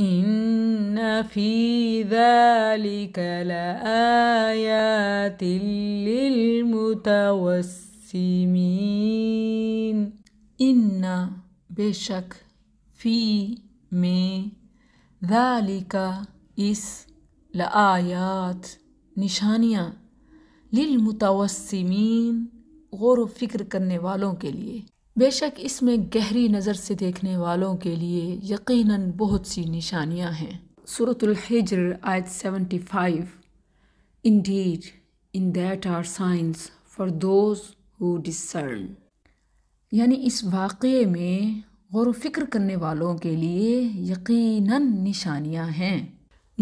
إن في ذلك لآيات للمتوسمين إن بشك في مي ذلك إس لآيات نشانية للمتوسمين غور فكر کرنے والوں کے لئے بے شک اس میں گہری نظر سے دیکھنے والوں کے لیے یقیناً بہت سی نشانیاں ہیں صورت الحجر آیت seventy five indeed in that are signs for those who ڈس یعنی اس واقعے میں غور و فکر کرنے والوں کے لیے یقیناً نشانیاں ہیں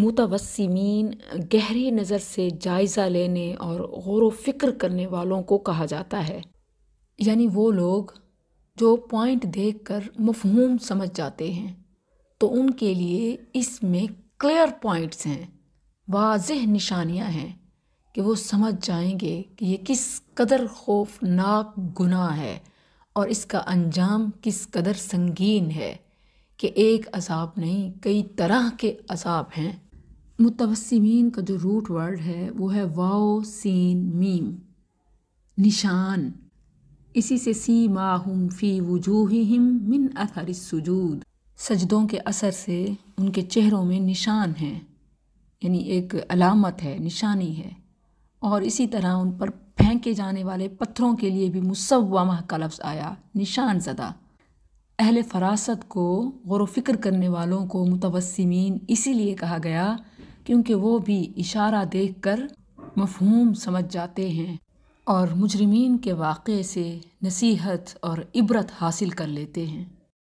متوسمین گہری نظر سے جائزہ لینے اور غور و فکر کرنے والوں کو کہا جاتا ہے یعنی وہ لوگ جو پوائنٹ دیکھ کر مفہوم سمجھ جاتے ہیں تو ان کے لیے اس میں کلیئر پوائنٹس ہیں واضح نشانیاں ہیں کہ وہ سمجھ جائیں گے کہ یہ کس قدر خوفناک گناہ ہے اور اس کا انجام کس قدر سنگین ہے کہ ایک عذاب نہیں کئی طرح کے عذاب ہیں متوسمین کا جو روٹ ورڈ ہے وہ ہے واؤ سین میم نشان اسی سے سی ماہم فی وجوہہم من اثر السجود سجدوں کے اثر سے ان کے چہروں میں نشان ہیں یعنی ایک علامت ہے نشانی ہے اور اسی طرح ان پر پھینکے جانے والے پتھروں کے لیے بھی مصومہ کا لفظ آیا نشان زدہ اہل فراست کو غور و فکر کرنے والوں کو متوسمین اسی لیے کہا گیا کیونکہ وہ بھی اشارہ دیکھ کر مفہوم سمجھ جاتے ہیں اور مجرمین کے واقعے سے نصیحت اور عبرت حاصل کر لیتے ہیں